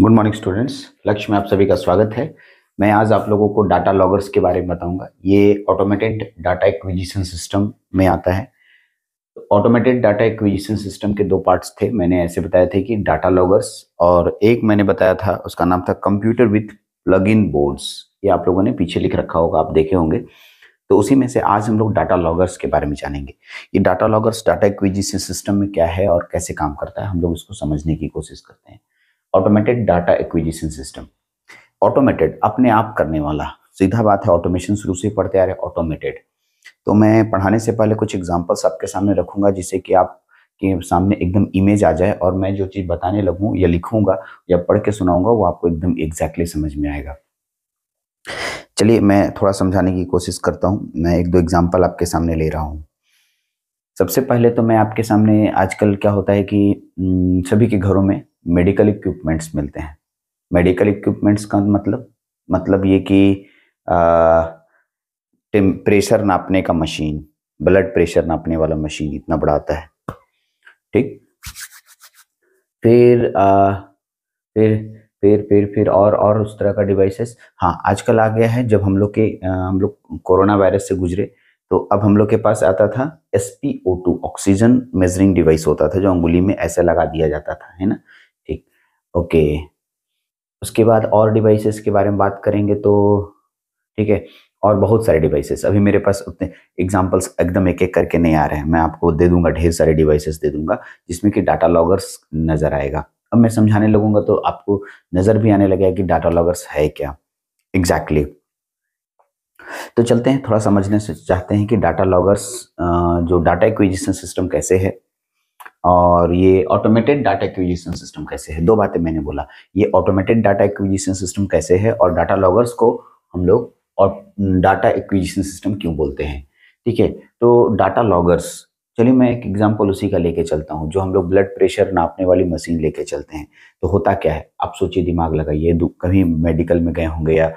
Good morning students लक्ष्य में आप सभी का स्वागत है मैं आज आप लोगों को डाटा लॉगर्स के बारे में बताऊंगा ये ऑटोमेटेड डाटा एक्विजिशन सिस्टम में आता है ऑटोमेटेड डाटा एक्विजिशन सिस्टम के दो पार्ट्स थे मैंने ऐसे बताए थे कि डाटा लॉगर्स और एक मैंने बताया था उसका नाम था computer with plug in boards ये आप लोगों ने पीछे लिख रखा होगा आप देखे होंगे तो उसी में से आज हम लोग डाटा लॉगर्स के बारे में जानेंगे ये data loggers data acquisition system में क्या है और कैसे काम करता है हम लोग इसको समझने की कोशिश करते हैं automated data acquisition system automated अपने आप करने वाला सीधा बात है ऑटोमेशन शुरू से पढ़ते आ रहे ऑटोमेटेड तो मैं पढ़ाने से पहले कुछ एग्जाम्पल्स आपके सामने रखूंगा जिससे कि आप के सामने एकदम इमेज आ जाए और मैं जो चीज़ बताने लगूँ या लिखूंगा या पढ़ के सुनाऊंगा वो आपको एकदम एग्जैक्टली exactly समझ में आएगा चलिए मैं थोड़ा समझाने की कोशिश करता हूँ मैं एक दो एग्जाम्पल आपके सामने ले रहा हूँ सबसे पहले तो मैं आपके सामने आजकल क्या होता है कि सभी के घरों में मेडिकल इक्विपमेंट्स मिलते हैं मेडिकल इक्विपमेंट्स का मतलब मतलब ये कि प्रेशर नापने का मशीन ब्लड प्रेशर नापने वाला मशीन इतना बड़ा आता है ठीक फिर आ, फिर फिर फिर फिर और और उस तरह का डिवाइसेस हाँ आजकल आ गया है जब हम लोग के आ, हम लोग कोरोना वायरस से गुजरे तो अब हम लोग के पास आता था S P O two oxygen measuring device होता था जो अंगुली में ऐसे लगा दिया जाता था है ना ओके उसके बाद और डिवाइसेस के बारे में बात करेंगे तो ठीक है और बहुत सारे डिवाइसेस अभी मेरे पास उतने एग्जांपल्स एकदम एक एक करके नहीं आ रहे हैं मैं आपको दे दूंगा ढेर सारे डिवाइसेस दे दूंगा जिसमें कि डाटा लॉगर्स नज़र आएगा अब मैं समझाने लगूंगा तो आपको नज़र भी आने लगेगा कि डाटा लॉगर्स है क्या एग्जैक्टली exactly. तो चलते हैं थोड़ा समझने से चाहते हैं कि डाटा लॉगर्स जो डाटा एक्विजिशन सिस्टम कैसे है और ये ऑटोमेटेड डाटा एक्विजिशन सिस्टम कैसे है दो बातें मैंने बोला ये ऑटोमेटेड डाटा एक्विजिशन सिस्टम कैसे है और डाटा लॉगर्स को हम लोग और डाटा एक्विजिशन सिस्टम क्यों बोलते हैं ठीक है तो डाटा लॉगर्स चलिए मैं एक एग्जांपल उसी का लेके चलता हूँ जो हम लोग ब्लड प्रेशर नापने वाली मशीन लेके चलते हैं तो होता क्या है आप सोचिए दिमाग लगाइए कभी मेडिकल में गए होंगे या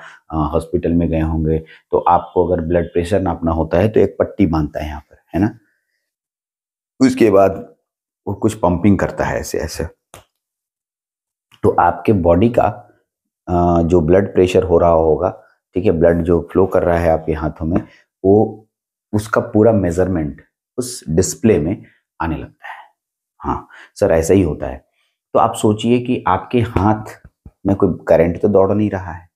हॉस्पिटल में गए होंगे तो आपको अगर ब्लड प्रेशर नापना होता है तो एक पट्टी बांधता है यहाँ पर है ना उसके बाद वो कुछ पंपिंग करता है ऐसे ऐसे तो आपके बॉडी का जो ब्लड प्रेशर हो रहा होगा ठीक है ब्लड जो फ्लो कर रहा है आपके हाथों में वो उसका पूरा मेजरमेंट उस डिस्प्ले में आने लगता है हाँ सर ऐसा ही होता है तो आप सोचिए कि आपके हाथ में कोई करंट तो दौड़ नहीं रहा है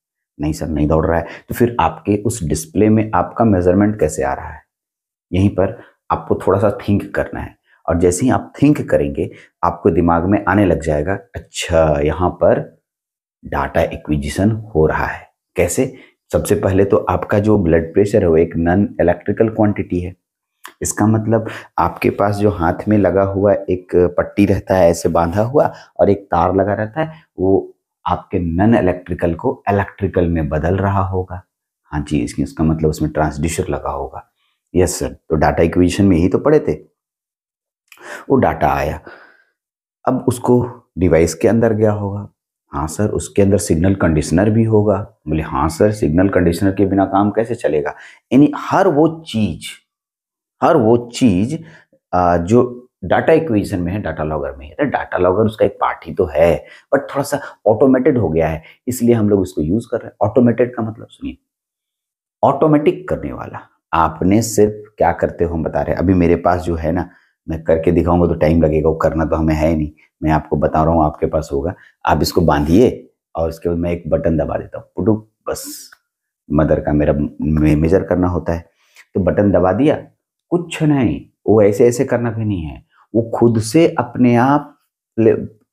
नहीं सर नहीं दौड़ रहा है तो फिर आपके उस डिस्प्ले में आपका मेजरमेंट कैसे आ रहा है यहीं पर आपको थोड़ा सा थिंक करना है और जैसे ही आप थिंक करेंगे आपको दिमाग में आने लग जाएगा अच्छा यहाँ पर डाटा एक्विजिशन हो रहा है कैसे सबसे पहले तो आपका जो ब्लड प्रेशर है वो एक नन इलेक्ट्रिकल क्वांटिटी है इसका मतलब आपके पास जो हाथ में लगा हुआ एक पट्टी रहता है ऐसे बांधा हुआ और एक तार लगा रहता है वो आपके नन इलेक्ट्रिकल को इलेक्ट्रिकल में बदल रहा होगा हाँ जी इसकी इसका मतलब उसमें ट्रांसड्यूसर लगा होगा यस सर तो डाटा इक्विजिशन में ही तो पड़े थे वो डाटा आया अब उसको डिवाइस के अंदर गया होगा हाँ सर उसके अंदर सिग्नल कंडीशनर भी होगा बोले हाँ सर सिग्नल कंडीशनर के बिना काम कैसे चलेगा यानी हर वो चीज हर वो चीज जो डाटा इक्वेशन में है डाटा लॉगर में है तो डाटा लॉगर उसका एक पार्ट ही तो है बट थोड़ा सा ऑटोमेटेड हो गया है इसलिए हम लोग इसको यूज कर रहे हैं ऑटोमेटेड का मतलब सुनिए ऑटोमेटिक करने वाला आपने सिर्फ क्या करते हो हम बता रहे हैं अभी मेरे पास जो है ना मैं करके दिखाऊंगा तो टाइम लगेगा वो करना तो हमें है नहीं मैं आपको बता रहा हूँ आपके पास होगा आप इसको बांधिए और उसके बाद मैं एक बटन दबा देता हूँ पुटुक बस मदर का मेरा मेजर करना होता है तो बटन दबा दिया कुछ नहीं वो ऐसे ऐसे करना भी नहीं है वो खुद से अपने आप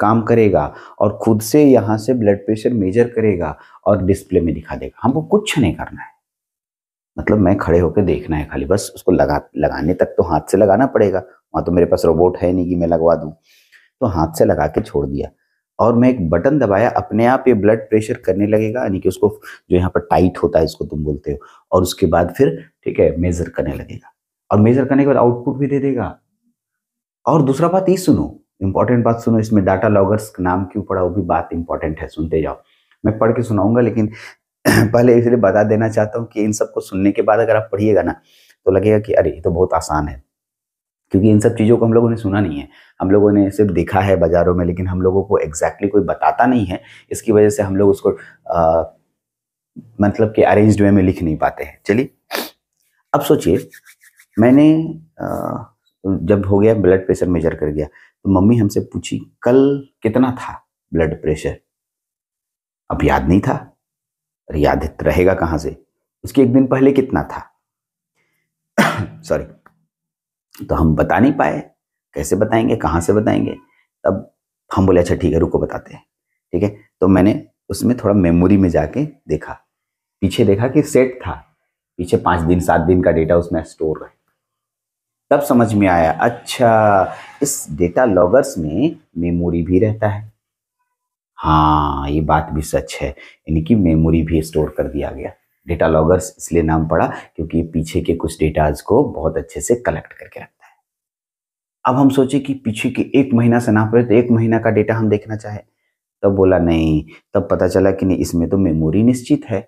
काम करेगा और खुद से यहाँ से ब्लड प्रेशर मेजर करेगा और डिस्प्ले में दिखा देगा हमको कुछ नहीं करना है मतलब मैं खड़े होकर देखना है खाली बस उसको लगा लगाने तक तो हाथ से लगाना पड़ेगा वहाँ तो मेरे पास रोबोट है नहीं कि मैं लगवा दूँ तो हाथ से लगा के छोड़ दिया और मैं एक बटन दबाया अपने आप ये ब्लड प्रेशर करने लगेगा यानी कि उसको जो यहाँ पर टाइट होता है इसको तुम बोलते हो और उसके बाद फिर ठीक है मेज़र करने लगेगा और मेज़र करने के बाद आउटपुट भी दे देगा और दूसरा बात ये सुनो इम्पोर्टेंट बात सुनो इसमें डाटा लॉगर्स नाम क्यों पड़ा वो भी बात इंपॉर्टेंट है सुनते जाओ मैं पढ़ के सुनाऊंगा लेकिन पहले इसलिए बता देना चाहता हूँ कि इन सबको सुनने के बाद अगर आप पढ़िएगा ना तो लगेगा कि अरे ये तो बहुत आसान है क्योंकि इन सब चीज़ों को हम लोगों ने सुना नहीं है हम लोगों ने सिर्फ देखा है बाज़ारों में लेकिन हम लोगों को एग्जैक्टली exactly कोई बताता नहीं है इसकी वजह से हम लोग उसको आ, मतलब कि अरेंज वे में लिख नहीं पाते हैं चलिए अब सोचिए मैंने आ, जब हो गया ब्लड प्रेशर मेजर कर गया तो मम्मी हमसे पूछी कल कितना था ब्लड प्रेशर अब याद नहीं था याद रहेगा कहाँ से उसके एक दिन पहले कितना था सॉरी तो हम बता नहीं पाए कैसे बताएंगे कहाँ से बताएंगे तब हम बोले अच्छा ठीक है रुको बताते हैं ठीक है तो मैंने उसमें थोड़ा मेमोरी में जाके देखा पीछे देखा कि सेट था पीछे पाँच दिन सात दिन का डेटा उसमें स्टोर है तब समझ में आया अच्छा इस डेटा लॉगर्स में मेमोरी भी रहता है हाँ ये बात भी सच है इनकी मेमोरी भी स्टोर कर दिया गया डेटा लॉगर्स इसलिए नाम पड़ा क्योंकि पीछे के कुछ डेटाज को बहुत अच्छे से कलेक्ट करके रखता है अब हम सोचे कि पीछे के एक महीना से ना पड़े तो एक महीना का डेटा हम देखना चाहें तब बोला नहीं तब पता चला कि नहीं इसमें तो मेमोरी निश्चित है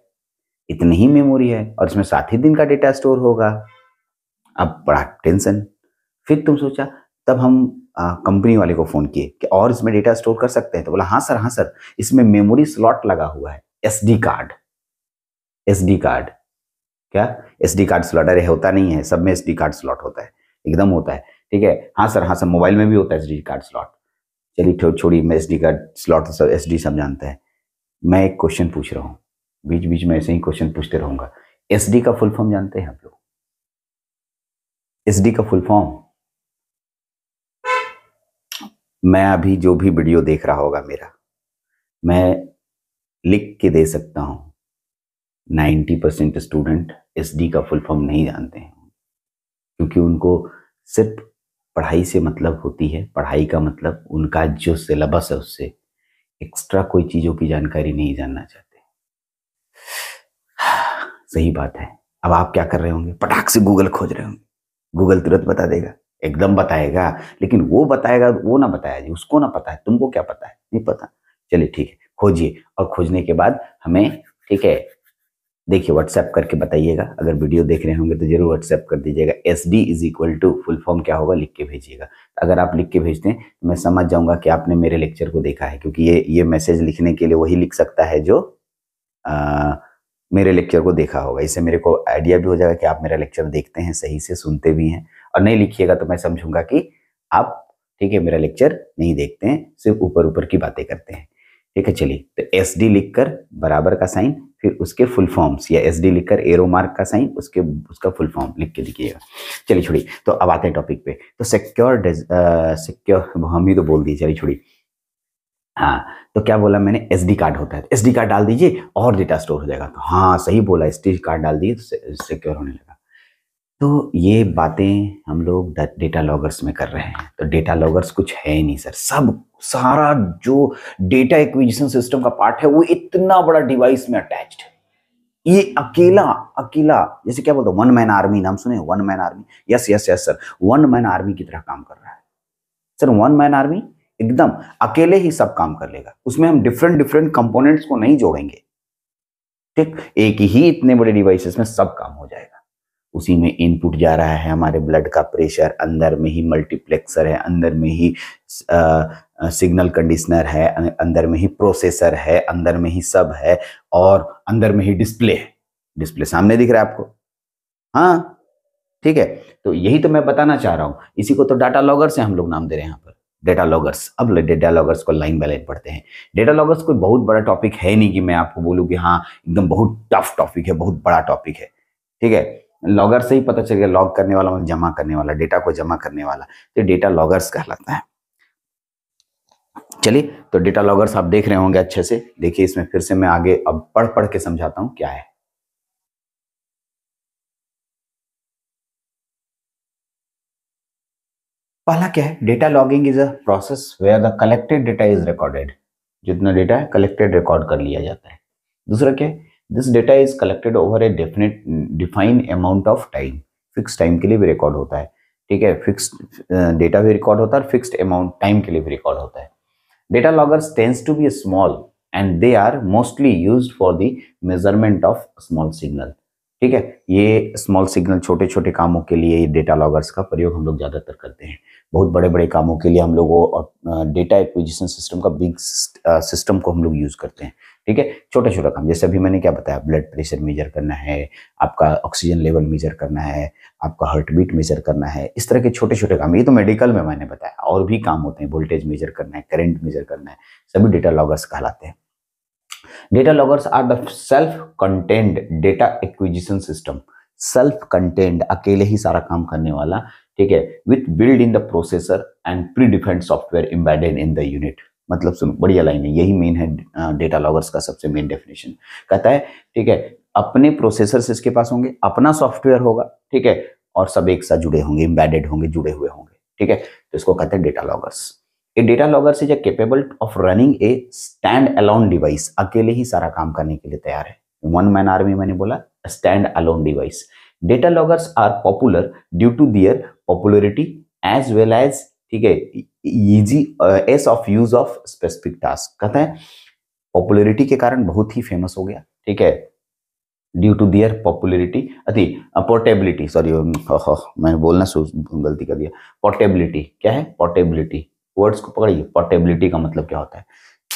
इतनी ही मेमोरी है और इसमें सात ही दिन का डेटा स्टोर होगा अब बड़ा टेंशन फिर तुम सोचा तब हम कंपनी वाले को फ़ोन किए कि और इसमें डेटा स्टोर कर सकते हैं तो बोला हाँ सर हाँ सर इसमें मेमोरी स्लॉट लगा हुआ है एसडी कार्ड एसडी कार्ड क्या एसडी कार्ड स्लॉट अरे होता नहीं है सब में एसडी कार्ड स्लॉट होता है एकदम होता है ठीक है हाँ सर हाँ सर मोबाइल में भी होता है एसडी कार्ड स्लॉट चलिए छोड़िए मैं एसडी कार्ड स्लॉट सब एस सब जानते हैं मैं एक क्वेश्चन पूछ रहा हूँ बीच बीच में ऐसे ही क्वेश्चन पूछते रहूंगा एस का फुल फॉर्म जानते हैं आप लोग एस का फुल फॉर्म मैं अभी जो भी वीडियो देख रहा होगा मेरा मैं लिख के दे सकता हूं ninety percent student S D का फुल फॉर्म नहीं जानते हैं क्योंकि उनको सिर्फ पढ़ाई से मतलब होती है पढ़ाई का मतलब उनका जो सिलेबस है उससे एक्स्ट्रा कोई चीज़ों की जानकारी नहीं जानना चाहते सही बात है अब आप क्या कर रहे होंगे पटाख से गूगल खोज रहे होंगे गूगल तुरंत बता देगा एकदम बताएगा लेकिन वो बताएगा वो ना बताया जी उसको ना पता है तुमको क्या पता है नहीं पता चलिए ठीक है खोजिए और खोजने के बाद हमें ठीक है देखिए व्हाट्सएप करके बताइएगा अगर वीडियो देख रहे होंगे तो जरूर व्हाट्सएप कर दीजिएगा S D is equal to full form क्या होगा लिख के भेजिएगा अगर आप लिख के भेजते हैं तो मैं समझ जाऊंगा कि आपने मेरे लेक्चर को देखा है क्योंकि ये ये मैसेज लिखने के लिए वही लिख सकता है जो आ, मेरे लेक्चर को देखा होगा इससे मेरे को आइडिया भी हो जाएगा कि आप मेरा लेक्चर देखते हैं सही से सुनते भी हैं और नहीं लिखिएगा तो मैं समझूंगा कि आप ठीक है मेरा लेक्चर नहीं देखते हैं सिर्फ ऊपर ऊपर की बातें करते हैं ठीक है चलिए तो एस डी लिख कर बराबर का साइन फिर उसके फुल फॉर्म्स या एस डी लिखकर एरो मार्क का साइन उसके उसका फुल फॉर्म लिख के दिखिएगा चलिए छोड़िए तो अब आते हैं टॉपिक पे तो सिक्योर सिक्योर हम ही तो बोल दिए चलिए छोड़िए हाँ तो क्या बोला मैंने एस डी कार्ड होता है एस डी कार्ड डाल दीजिए और डेटा स्टोर हो जाएगा तो हाँ सही बोला एस डी कार्ड डाल दीजिए तो सिक्योर होने लगा तो ये बातें हम लोग डेटा लॉगर्स में कर रहे हैं तो डेटा लॉगर्स कुछ है नहीं सर सब सारा जो डेटा एक्विजिशन सिस्टम का पार्ट है वो इतना बड़ा डिवाइस में अटैच्ड है ये अकेला अकेला जैसे क्या बोलते हैं वन मैन आर्मी नाम सुने one man army yes yes yes sir one man army की तरह काम कर रहा है सर वन मैन आर्मी एकदम अकेले ही सब काम कर लेगा उसमें हम डिफरेंट डिफरेंट कंपोनेंट्स को नहीं जोड़ेंगे ठीक एक ही इतने बड़े डिवाइसेस में सब काम हो जाएगा उसी में इनपुट जा रहा है हमारे ब्लड का प्रेशर अंदर में ही मल्टीप्लेक्सर है अंदर में ही सिग्नल कंडीशनर है अंदर में ही प्रोसेसर है अंदर में ही सब है और अंदर में ही डिस्प्ले है डिस्प्ले सामने दिख रहा है आपको हाँ ठीक है तो यही तो मैं बताना चाह रहा हूँ इसी को तो डाटा लॉगर्स है हम लोग नाम दे रहे हैं यहाँ पर डेटा लॉगर्स अब डेटा लॉगर्स को लाइन बाय लाइन पढ़ते हैं डेटा लॉगर्स कोई बहुत बड़ा टॉपिक है नहीं कि मैं आपको बोलूँ कि हाँ एकदम बहुत टफ टॉपिक है बहुत बड़ा टॉपिक है ठीक है लॉगर से ही पता चल गया लॉग करने वाला मतलब जमा करने वाला डेटा को जमा करने वाला तो डेटा लॉगर्स कहलाता है चलिए तो डेटा लॉगर्स आप देख रहे होंगे अच्छे से देखिए इसमें फिर से मैं आगे अब पढ़ पढ़ के समझाता हूं क्या है पहला क्या है data logging is a process where the collected data is recorded जितना डेटा है कलेक्टेड रिकॉर्ड कर लिया जाता है दूसरा क्या है this data is collected over a definite define amount of time fix time के लिए भी रिकॉर्ड होता है ठीक है फिक्स डेटा भी रिकॉर्ड होता है और फिक्स्ड अमाउंट टाइम के लिए भी रिकॉर्ड होता है data loggers tends to be small and they are mostly use for the measurement of small signal ठीक है ये स्मॉल सिग्नल छोटे छोटे कामों के लिए ये डेटा लॉगर्स का प्रयोग हम लोग ज़्यादातर करते हैं बहुत बड़े बड़े कामों के लिए हम लोगों और डेटा एक्विजिशन सिस्टम का बिग सिस्टम को हम लोग यूज़ करते हैं ठीक है छोटा छोटा काम जैसे अभी मैंने क्या बताया ब्लड प्रेशर मेजर करना है आपका ऑक्सीजन लेवल मेजर करना है आपका हार्ट बीट मेजर करना है इस तरह के छोटे छोटे काम ये तो मेडिकल में मैंने बताया और भी काम होते हैं वोल्टेज मेजर करना है करेंट मेजर करना है सभी डेटा लॉगर्स कहलाते हैं data loggers are the self content data acquisition system self content अकेले ही सारा काम करने वाला ठीक है with build in the processor and pre defined software embedded in the unit मतलब सुनो बढ़िया लाइन है यही मेन है डेटा लॉगर्स का सबसे मेन डेफिनेशन कहता है ठीक है अपने प्रोसेसर्स इसके पास होंगे अपना सॉफ्टवेयर होगा ठीक है और सब एक साथ जुड़े होंगे इम्बेडेड होंगे जुड़े हुए होंगे ठीक है तो इसको कहते हैं data loggers a data loggers is a capable of running a stand alone device अकेले ही सारा काम करने के लिए तैयार है वन मैन आर्मी मैंने बोला stand alone device data loggers are popular due to their popularity as well as ठीक है easy ease of use of specific task कहते हैं पॉपुलरिटी के कारण बहुत ही फेमस हो गया ठीक है ड्यू टू दियर पॉपुलरिटी अति portability uh, sorry um, uh, uh, मैंने बोलना गलती कर दिया पोर्टेबिलिटी क्या है पोर्टेबिलिटी वर्ड्स को पकड़िए पोर्टेबिलिटी का मतलब क्या होता है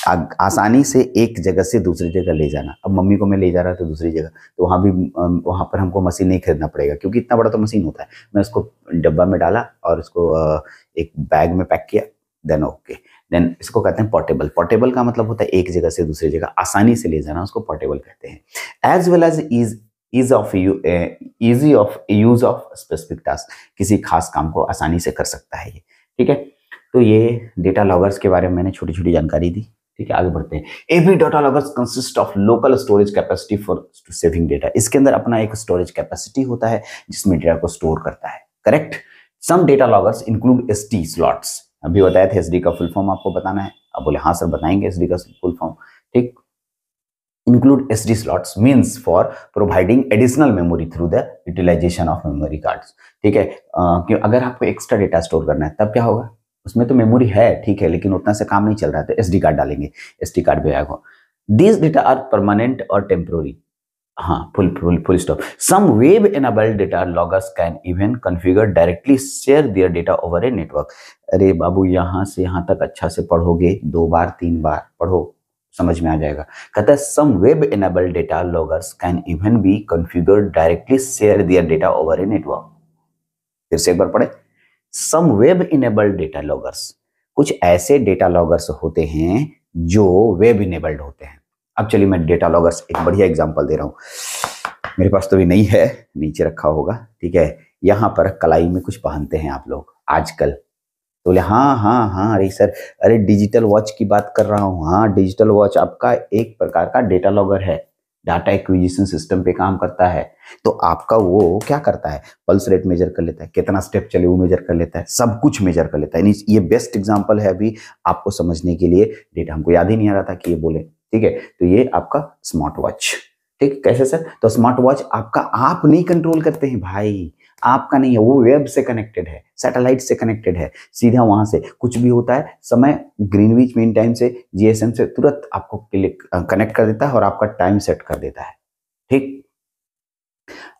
आसानी से एक जगह से दूसरी जगह ले जाना अब मम्मी को मैं ले जा रहा था दूसरी जगह तो वहाँ भी वहाँ पर हमको मशीन नहीं खरीदना पड़ेगा क्योंकि इतना बड़ा तो मशीन होता है मैं उसको डब्बा में डाला और उसको एक बैग में पैक किया देन ओके देन इसको कहते हैं पोर्टेबल पोर्टेबल का मतलब होता है एक जगह से दूसरी जगह आसानी से ले जाना उसको पोर्टेबल कहते हैं as well as is ease of easy of use of specific task किसी खास काम को आसानी से कर सकता है ये ठीक है तो ये डेटा लॉगर्स के बारे में मैंने छोटी छोटी जानकारी दी ठीक है आगे बढ़ते हैं every data loggers consist of local storage capacity for saving data इसके अंदर अपना एक स्टोरेज कैपेसिटी होता है जिसमें डेटा को स्टोर करता है correct some data loggers include S T slots अभी बताया था एसडी का फुल फॉर्म आपको बताना है अब बोले हाँ सर बताएंगे एसडी का फुल फॉर्म ठीक include S D slots means for providing additional memory through the utilization of memory cards ठीक है uh, कि अगर आपको एक्स्ट्रा डेटा स्टोर करना है तब क्या होगा उसमें तो मेमोरी है ठीक है लेकिन उतना से काम नहीं चल रहा था एस कार्ड डालेंगे एस कार्ड भी आएगा दिस डेटा आर परमानेंट और टेम्प्रोरी हाँ full full full stop some web enabled data loggers can even configure directly share their data over a network अरे बाबू यहाँ से यहाँ तक अच्छा से पढ़ोगे दो बार तीन बार पढ़ो समझ में आ जाएगा कहते हैं some web enable data loggers can even be configure directly share their data over a network फिर से एक बार पढ़े some web enabled data loggers कुछ ऐसे डेटा लॉगर्स होते हैं जो वेब इनेबल्ड होते हैं अब चलिए मैं डेटा लॉगर्स एक बढ़िया एग्जांपल दे रहा हूँ मेरे पास तो भी नहीं है नीचे रखा होगा ठीक है यहाँ पर कलाई में कुछ पहनते हैं आप लोग आजकल तो बोले हाँ हाँ हाँ अरे सर अरे डिजिटल वॉच की बात कर रहा हूँ हाँ डिजिटल वॉच आपका एक प्रकार का डेटा लॉगर है डाटा एक्विजिशन सिस्टम पे काम करता है तो आपका वो क्या करता है पल्स रेट मेजर कर लेता है कितना स्टेप चले वो मेजर कर लेता है सब कुछ मेजर कर लेता है यानी ये बेस्ट एग्जाम्पल है अभी आपको समझने के लिए डेटा हमको याद ही नहीं आ रहा था कि ये बोले ठीक है तो ये आपका स्मार्ट वॉच ठीक कैसे सर तो स्मार्ट वॉच आपका आप नहीं कंट्रोल करते हैं भाई आपका नहीं है वो वेब से कनेक्टेड है सैटेलाइट से कनेक्टेड है सीधा वहां से कुछ भी होता है समय ग्रीनविच मीन टाइम से जीएसएम से तुरंत आपको कनेक्ट कर देता है और आपका टाइम सेट कर देता है ठीक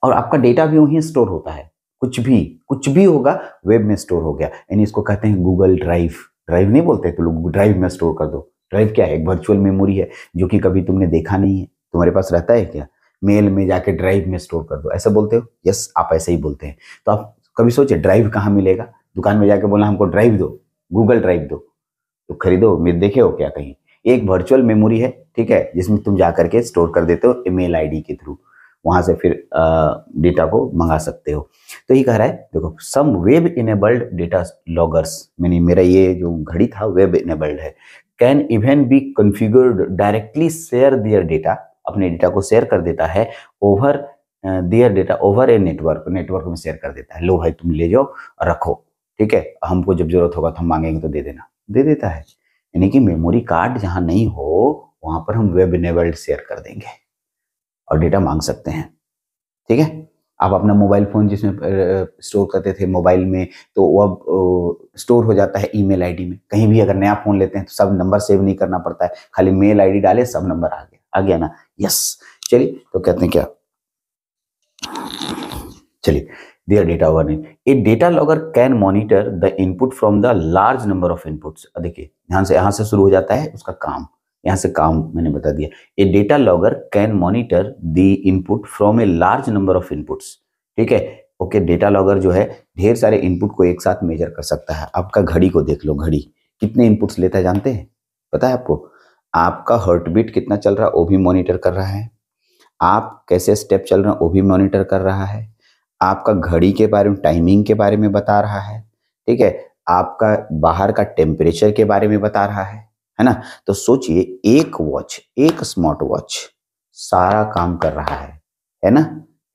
और आपका डेटा भी वहीं स्टोर होता है कुछ भी कुछ भी होगा वेब में स्टोर हो गया यानी इसको कहते हैं गूगल ड्राइव ड्राइव नहीं बोलते तो लोग ड्राइव में स्टोर कर दो ड्राइव क्या है एक वर्चुअल मेमोरी है जो कि कभी तुमने देखा नहीं है तुम्हारे पास रहता है क्या मेल में जाके ड्राइव में स्टोर कर दो ऐसा बोलते हो यस आप ऐसे ही बोलते हैं तो आप कभी सोचे ड्राइव कहाँ मिलेगा दुकान में जाके बोला हमको ड्राइव दो गूगल ड्राइव दो तो खरीदो मेरे देखे हो क्या कहीं एक वर्चुअल मेमोरी है ठीक है जिसमें तुम जा करके स्टोर कर देते हो ईमेल आईडी के थ्रू वहाँ से फिर डेटा को मंगा सकते हो तो ये कह रहा है देखो some web enabled data loggers मैंने मेरा ये जो घड़ी था वेब इनेबल्ड है can even be configured directly share their data अपने डेटा को शेयर कर देता है over their data over a network network में शेयर कर देता है लो भाई तुम ले जाओ रखो ठीक है हमको जब जरूरत होगा तो हम मांगेंगे तो दे देना दे देता है यानी कि मेमोरी कार्ड जहाँ नहीं हो वहाँ पर हम वेब इनेबल्ड शेयर कर देंगे और डेटा मांग सकते हैं ठीक है आप अपना मोबाइल फ़ोन जिसमें स्टोर करते थे मोबाइल में तो वो अब स्टोर हो जाता है ईमेल आईडी में कहीं भी अगर नया फ़ोन लेते हैं तो सब नंबर सेव नहीं करना पड़ता है खाली मेल आईडी डाले सब नंबर आ गया आ गया ना यस चलिए तो कहते हैं क्या चलिए दियर डेटा ओवर नहीं a data logger can monitor the input from the large number of inputs. देखिए यहां से यहां से शुरू हो जाता है उसका काम यहां से काम मैंने बता दिया a data logger can monitor the input from a large number of inputs ठीक है ओके डेटा लॉगर जो है ढेर सारे इनपुट को एक साथ मेजर कर सकता है आपका घड़ी को देख लो घड़ी कितने इनपुट्स लेता है जानते हैं पता है आपको आपका हर्ट बीट कितना चल रहा है वो भी मॉनिटर कर रहा है आप कैसे स्टेप चल रहे हैं वो भी मॉनिटर कर रहा है आपका घड़ी के बारे में टाइमिंग के बारे में बता रहा है ठीक है आपका बाहर का टेम्परेचर के बारे में बता रहा है है ना तो सोचिए एक वॉच एक स्मार्ट वॉच सारा काम कर रहा है है ना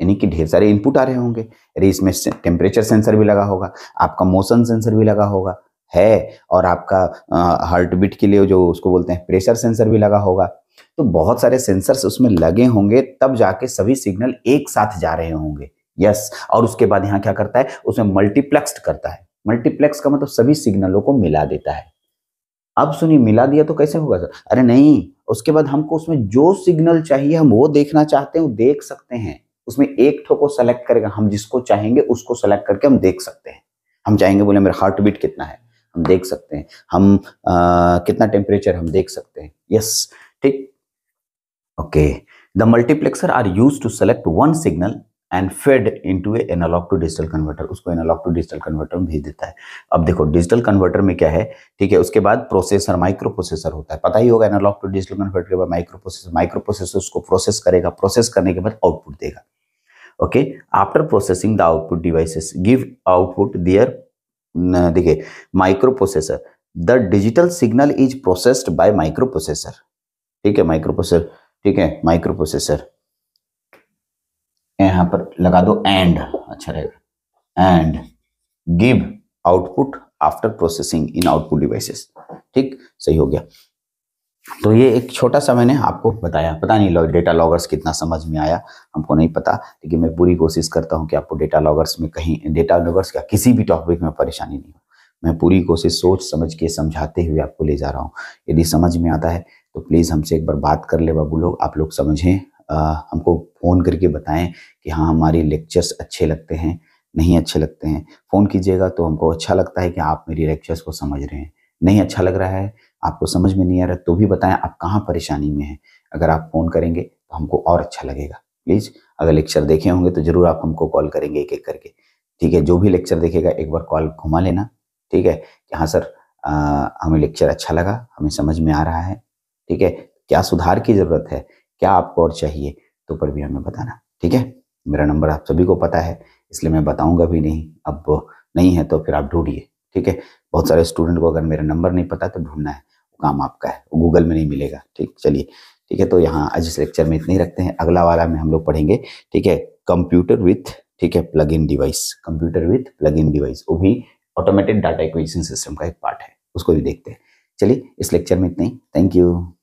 यानी कि ढेर सारे इनपुट आ रहे होंगे अरे इसमें टेम्परेचर सेंसर भी लगा होगा आपका मोशन सेंसर भी लगा होगा है और आपका हार्ट बीट के लिए जो उसको बोलते हैं प्रेशर सेंसर भी लगा होगा तो बहुत सारे सेंसर्स उसमें लगे होंगे तब जाके सभी सिग्नल एक साथ जा रहे होंगे यस और उसके बाद यहाँ क्या करता है उसमें मल्टीप्लेक्स करता है मल्टीप्लेक्स का मतलब सभी सिग्नलों को मिला देता है अब सुनिए मिला दिया तो कैसे होगा सर अरे नहीं उसके बाद हमको उसमें जो सिग्नल चाहिए हम वो देखना चाहते हैं वो देख सकते हैं उसमें एक ठो को सेलेक्ट करेगा हम जिसको चाहेंगे उसको सेलेक्ट करके हम देख सकते हैं हम चाहेंगे बोले मेरा हार्ट बीट कितना है हम देख सकते हैं हम आ, कितना टेम्परेचर हम देख सकते हैं यस ठीक okay the multiplexer are use to select one signal and fed in to analog to digital converter उसको एनालॉग टू डिजिटल कन्वर्टर में भेज देता है अब देखो डिजिटल कन्वर्टर में क्या है ठीक है उसके बाद प्रोसेसर माइक्रो प्रोसेसर होता है पता ही होगा एनालॉग टू डिजिटल कन्वर्टर के बाद माइक्रो प्रोसेसर माइक्रो प्रोसेसर उसको प्रोसेस करेगा प्रोसेस करने के बाद आउटपुट देगा okay after processing the output devices give output their देखिए microprocessor the digital signal is processed by microprocessor ठीक है माइक्रोप्रोसेसर ठीक है माइक्रोप्रोसेसर यहां पर लगा दो एंड अच्छा रहेगा and give output after processing in output devices ठीक सही हो गया तो ये एक छोटा सा मैंने आपको बताया पता नहीं लॉ डेटा लॉगर्स कितना समझ में आया हमको नहीं पता लेकिन मैं पूरी कोशिश करता हूँ कि आपको डेटा लॉगर्स में कहीं डेटा लॉगर्स का किसी भी टॉपिक में परेशानी नहीं हो मैं पूरी कोशिश सोच समझ के समझाते हुए आपको ले जा रहा हूँ यदि समझ में आता है तो प्लीज़ हमसे एक बार बात कर ले बाबू लोग आप लोग समझें हमको फ़ोन करके बताएं कि हाँ हमारे लेक्चर्स अच्छे लगते हैं नहीं अच्छे लगते हैं फ़ोन कीजिएगा तो हमको अच्छा लगता है कि आप मेरी लेक्चर्स को समझ रहे हैं नहीं अच्छा लग रहा है आपको समझ में नहीं आ रहा तो भी बताएं आप कहाँ परेशानी में हैं अगर आप फ़ोन करेंगे तो हमको और अच्छा लगेगा प्लीज़ अगर लेक्चर देखे होंगे तो ज़रूर आप हमको कॉल करेंगे एक एक करके ठीक है जो भी लेक्चर देखेगा एक बार कॉल घुमा लेना ठीक है कि हाँ सर आ, हमें लेक्चर अच्छा लगा हमें समझ में आ रहा है ठीक है क्या सुधार की ज़रूरत है क्या आपको और चाहिए तो पर भी हमें बताना ठीक है मेरा नंबर आप सभी को पता है इसलिए मैं बताऊंगा भी नहीं अब नहीं है तो फिर आप ढूंढिए ठीक है बहुत सारे स्टूडेंट को अगर मेरा नंबर नहीं पता तो ढूंढना है काम आपका है गूगल में नहीं मिलेगा ठीक चलिए ठीक है तो यहाँ आज इस लेक्चर में इतने ही रखते हैं अगला वाला में हम लोग पढ़ेंगे ठीक है कंप्यूटर विथ ठीक है plug in device computer with plug in device वो भी ऑटोमेटेड डाटा इक्वेशन सिस्टम का एक पार्ट है उसको भी देखते हैं चलिए इस लेक्चर में इतना ही थैंक यू